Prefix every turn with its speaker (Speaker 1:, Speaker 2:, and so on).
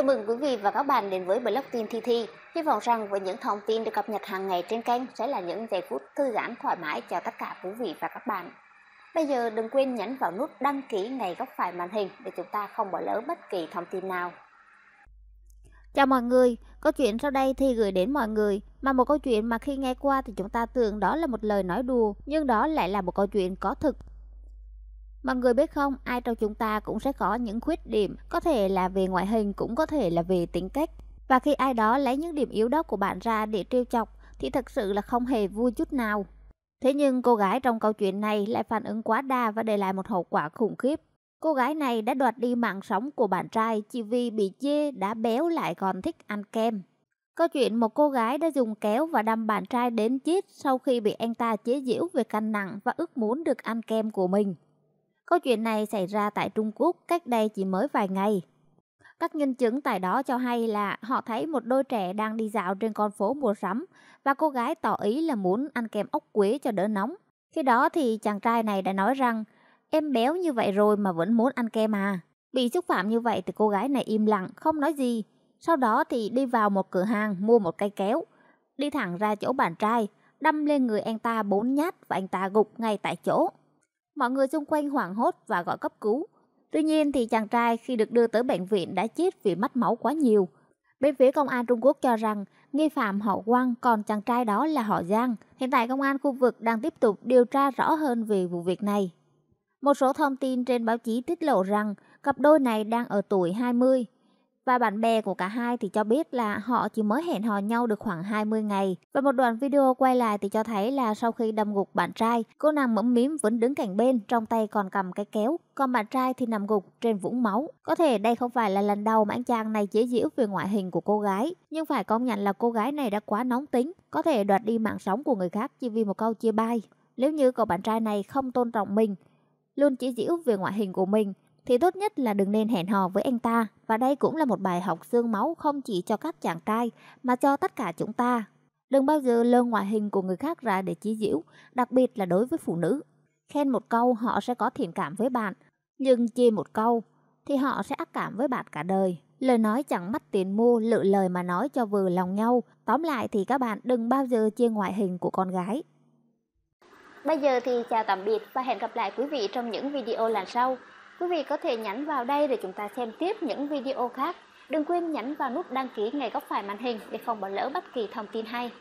Speaker 1: Chào mừng quý vị và các bạn đến với blog tin Thi Thi. Hy vọng rằng với những thông tin được cập nhật hàng ngày trên kênh sẽ là những giây phút thư giãn thoải mái cho tất cả quý vị và các bạn. Bây giờ đừng quên nhấn vào nút đăng ký ngay góc phải màn hình để chúng ta không bỏ lỡ bất kỳ thông tin nào. Chào mọi người, câu chuyện sau đây thì gửi đến mọi người mà một câu chuyện mà khi nghe qua thì chúng ta tưởng đó là một lời nói đùa nhưng đó lại là một câu chuyện có thực Mọi người biết không, ai trong chúng ta cũng sẽ có những khuyết điểm, có thể là về ngoại hình cũng có thể là về tính cách. Và khi ai đó lấy những điểm yếu đó của bạn ra để trêu chọc thì thật sự là không hề vui chút nào. Thế nhưng cô gái trong câu chuyện này lại phản ứng quá đa và để lại một hậu quả khủng khiếp. Cô gái này đã đoạt đi mạng sống của bạn trai chỉ vì bị chê đã béo lại còn thích ăn kem. Câu chuyện một cô gái đã dùng kéo và đâm bạn trai đến chết sau khi bị anh ta chế giễu về cân nặng và ước muốn được ăn kem của mình. Câu chuyện này xảy ra tại Trung Quốc cách đây chỉ mới vài ngày. Các nhân chứng tại đó cho hay là họ thấy một đôi trẻ đang đi dạo trên con phố mua sắm và cô gái tỏ ý là muốn ăn kèm ốc quế cho đỡ nóng. Khi đó thì chàng trai này đã nói rằng em béo như vậy rồi mà vẫn muốn ăn kem à. Bị xúc phạm như vậy thì cô gái này im lặng, không nói gì. Sau đó thì đi vào một cửa hàng mua một cây kéo, đi thẳng ra chỗ bạn trai, đâm lên người anh ta bốn nhát và anh ta gục ngay tại chỗ. Mọi người xung quanh hoảng hốt và gọi cấp cứu. Tuy nhiên thì chàng trai khi được đưa tới bệnh viện đã chết vì mất máu quá nhiều. Bên phía công an Trung Quốc cho rằng nghi phạm họ Quang còn chàng trai đó là họ Giang. Hiện tại công an khu vực đang tiếp tục điều tra rõ hơn về vụ việc này. Một số thông tin trên báo chí tiết lộ rằng cặp đôi này đang ở tuổi 20 và bạn bè của cả hai thì cho biết là họ chỉ mới hẹn hò nhau được khoảng 20 ngày. Và một đoạn video quay lại thì cho thấy là sau khi đâm gục bạn trai, cô nàng mẫm mím vẫn đứng cạnh bên, trong tay còn cầm cái kéo, còn bạn trai thì nằm gục trên vũng máu. Có thể đây không phải là lần đầu mà anh chàng này chế giễu về ngoại hình của cô gái, nhưng phải công nhận là cô gái này đã quá nóng tính, có thể đoạt đi mạng sống của người khác chỉ vì một câu chia bai. Nếu như cậu bạn trai này không tôn trọng mình, luôn chỉ giễu về ngoại hình của mình thì tốt nhất là đừng nên hẹn hò với anh ta. Và đây cũng là một bài học xương máu không chỉ cho các chàng trai mà cho tất cả chúng ta. Đừng bao giờ lơ ngoại hình của người khác ra để chí diễu, đặc biệt là đối với phụ nữ. Khen một câu họ sẽ có thiện cảm với bạn, nhưng chê một câu thì họ sẽ ác cảm với bạn cả đời. Lời nói chẳng mất tiền mua, lựa lời mà nói cho vừa lòng nhau. Tóm lại thì các bạn đừng bao giờ chê ngoại hình của con gái. Bây giờ thì chào tạm biệt và hẹn gặp lại quý vị trong những video lần sau. Quý vị có thể nhắn vào đây để chúng ta xem tiếp những video khác. Đừng quên nhấn vào nút đăng ký ngay góc phải màn hình để không bỏ lỡ bất kỳ thông tin hay.